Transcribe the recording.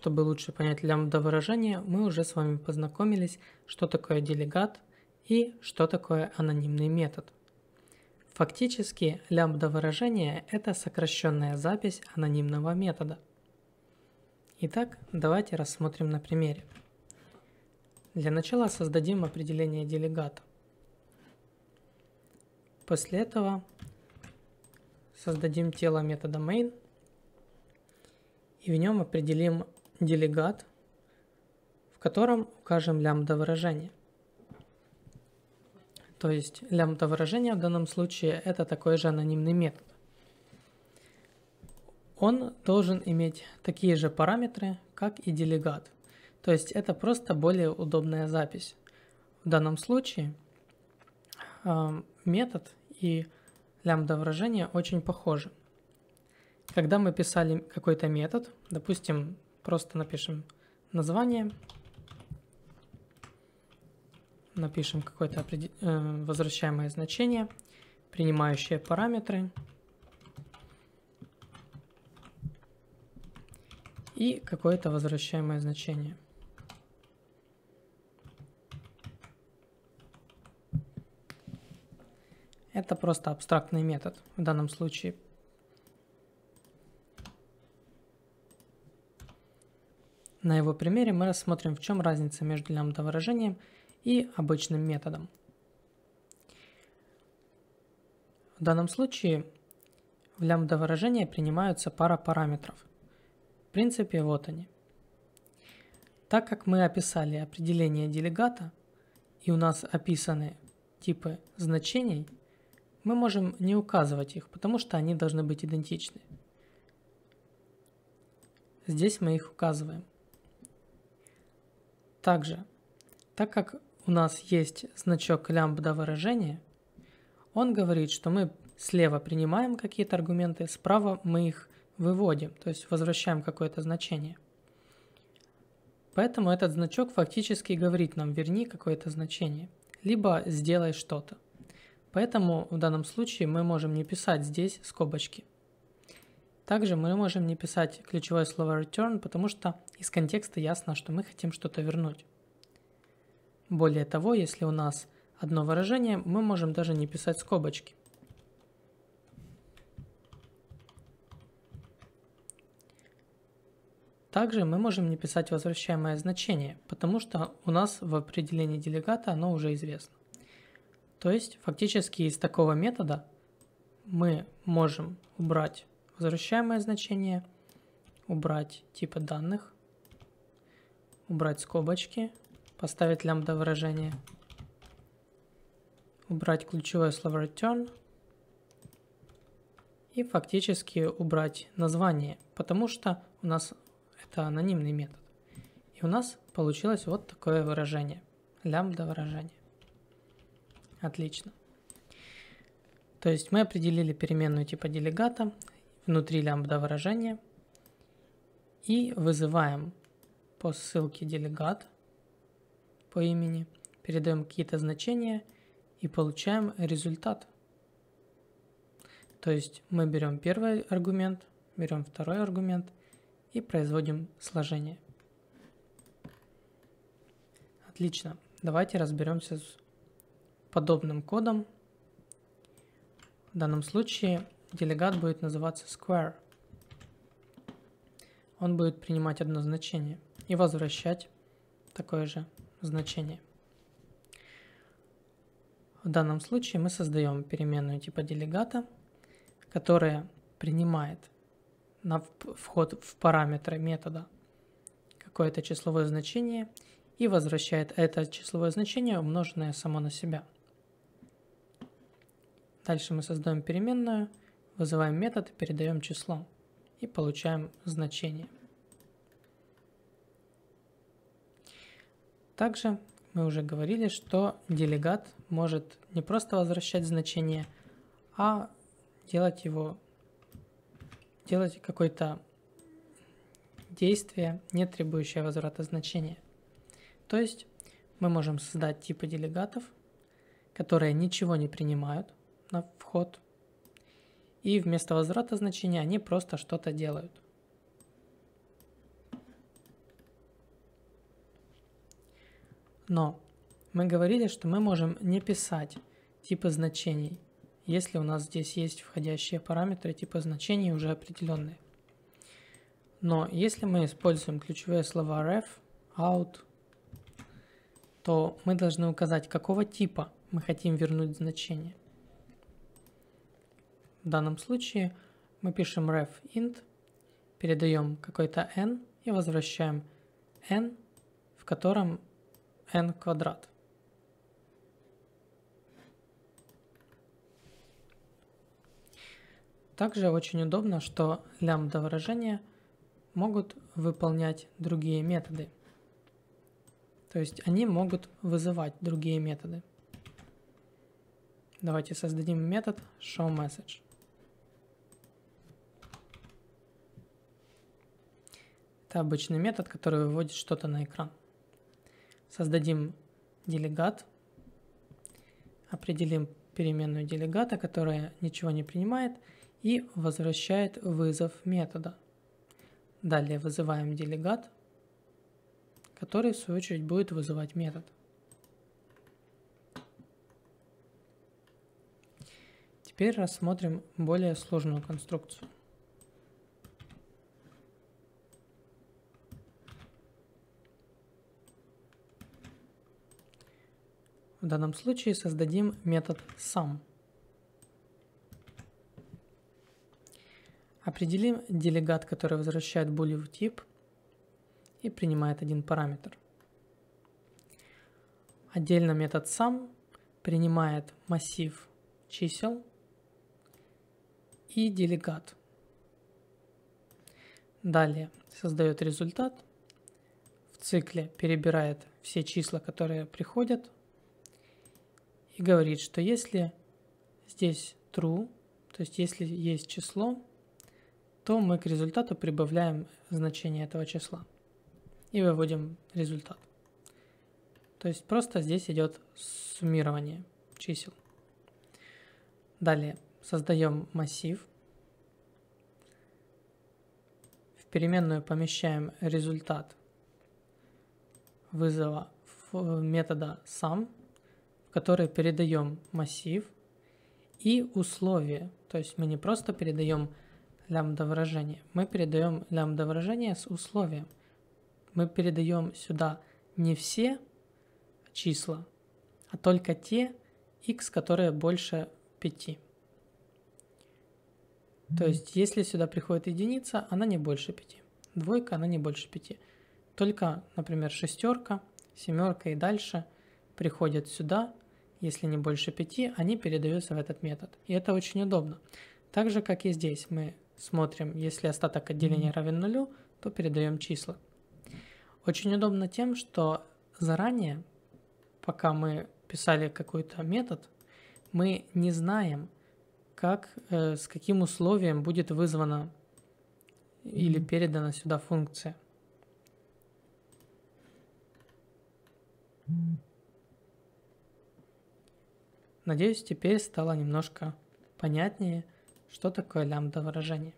Чтобы лучше понять лямбда-выражение, мы уже с вами познакомились, что такое делегат и что такое анонимный метод. Фактически, лямбда-выражение – это сокращенная запись анонимного метода. Итак, давайте рассмотрим на примере. Для начала создадим определение делегата. После этого создадим тело метода main и в нем определим делегат, в котором укажем лямбда выражение. То есть лямбда выражение в данном случае это такой же анонимный метод. Он должен иметь такие же параметры, как и делегат. То есть это просто более удобная запись. В данном случае э, метод и лямбда выражение очень похожи. Когда мы писали какой-то метод, допустим, Просто напишем название. Напишем какое-то определ... Э, возвращаемое значение, принимающие параметры. И какое-то возвращаемое значение. Это просто абстрактный метод в данном случае На его примере мы рассмотрим, в чем разница между лямбда-выражением и обычным методом. В данном случае в лямбда-выражение принимаются пара параметров. В принципе, вот они. Так как мы описали определение делегата, и у нас описаны типы значений, мы можем не указывать их, потому что они должны быть идентичны. Здесь мы их указываем. Также, так как у нас есть значок лямбда выражения, он говорит, что мы слева принимаем какие-то аргументы, справа мы их выводим, то есть возвращаем какое-то значение. Поэтому этот значок фактически говорит нам верни какое-то значение, либо сделай что-то. Поэтому в данном случае мы можем не писать здесь скобочки. Также мы можем не писать ключевое слово return, потому что из контекста ясно, что мы хотим что-то вернуть. Более того, если у нас одно выражение, мы можем даже не писать скобочки. Также мы можем не писать возвращаемое значение, потому что у нас в определении делегата оно уже известно. То есть фактически из такого метода мы можем убрать возвращаемое значение, убрать типы данных, убрать скобочки, поставить лямбда выражение, убрать ключевое слово return и фактически убрать название, потому что у нас это анонимный метод. И у нас получилось вот такое выражение, лямбда выражение. Отлично. То есть мы определили переменную типа делегата, внутри лямбда выражения и вызываем по ссылке делегат по имени, передаем какие-то значения и получаем результат. То есть мы берем первый аргумент, берем второй аргумент и производим сложение. Отлично. Давайте разберемся с подобным кодом. В данном случае делегат будет называться square. Он будет принимать одно значение и возвращать такое же значение. В данном случае мы создаем переменную типа делегата, которая принимает на вход в параметры метода какое-то числовое значение и возвращает это числовое значение, умноженное само на себя. Дальше мы создаем переменную – Вызываем метод, передаем число и получаем значение. Также мы уже говорили, что делегат может не просто возвращать значение, а делать его, делать какое-то действие, не требующее возврата значения. То есть мы можем создать типы делегатов, которые ничего не принимают на вход – и вместо возврата значения они просто что-то делают. Но мы говорили, что мы можем не писать типы значений, если у нас здесь есть входящие параметры типа значений уже определенные. Но если мы используем ключевые слова ref, out, то мы должны указать, какого типа мы хотим вернуть значение. В данном случае мы пишем ref int, передаем какой-то n и возвращаем n, в котором n квадрат. Также очень удобно, что лямбда выражения могут выполнять другие методы. То есть они могут вызывать другие методы. Давайте создадим метод showMessage. Это обычный метод, который выводит что-то на экран. Создадим делегат, определим переменную делегата, которая ничего не принимает и возвращает вызов метода. Далее вызываем делегат, который в свою очередь будет вызывать метод. Теперь рассмотрим более сложную конструкцию. В данном случае создадим метод sum. Определим делегат, который возвращает boolean тип и принимает один параметр. Отдельно метод сам принимает массив чисел и делегат. Далее создает результат. В цикле перебирает все числа, которые приходят и говорит, что если здесь true, то есть если есть число, то мы к результату прибавляем значение этого числа и выводим результат. То есть просто здесь идет суммирование чисел. Далее создаем массив. В переменную помещаем результат вызова э, метода сам в которой передаем массив и условие. То есть мы не просто передаем лямбда выражение, мы передаем лямбда выражение с условием. Мы передаем сюда не все числа, а только те x, которые больше 5. То есть, если сюда приходит единица, она не больше 5. Двойка, она не больше 5. Только, например, шестерка, семерка и дальше приходят сюда если не больше 5, они передаются в этот метод. И это очень удобно. Так же, как и здесь, мы смотрим, если остаток отделения равен нулю, то передаем числа. Очень удобно тем, что заранее, пока мы писали какой-то метод, мы не знаем, как, э, с каким условием будет вызвана или передана сюда функция. Надеюсь, теперь стало немножко понятнее, что такое лямбда выражение.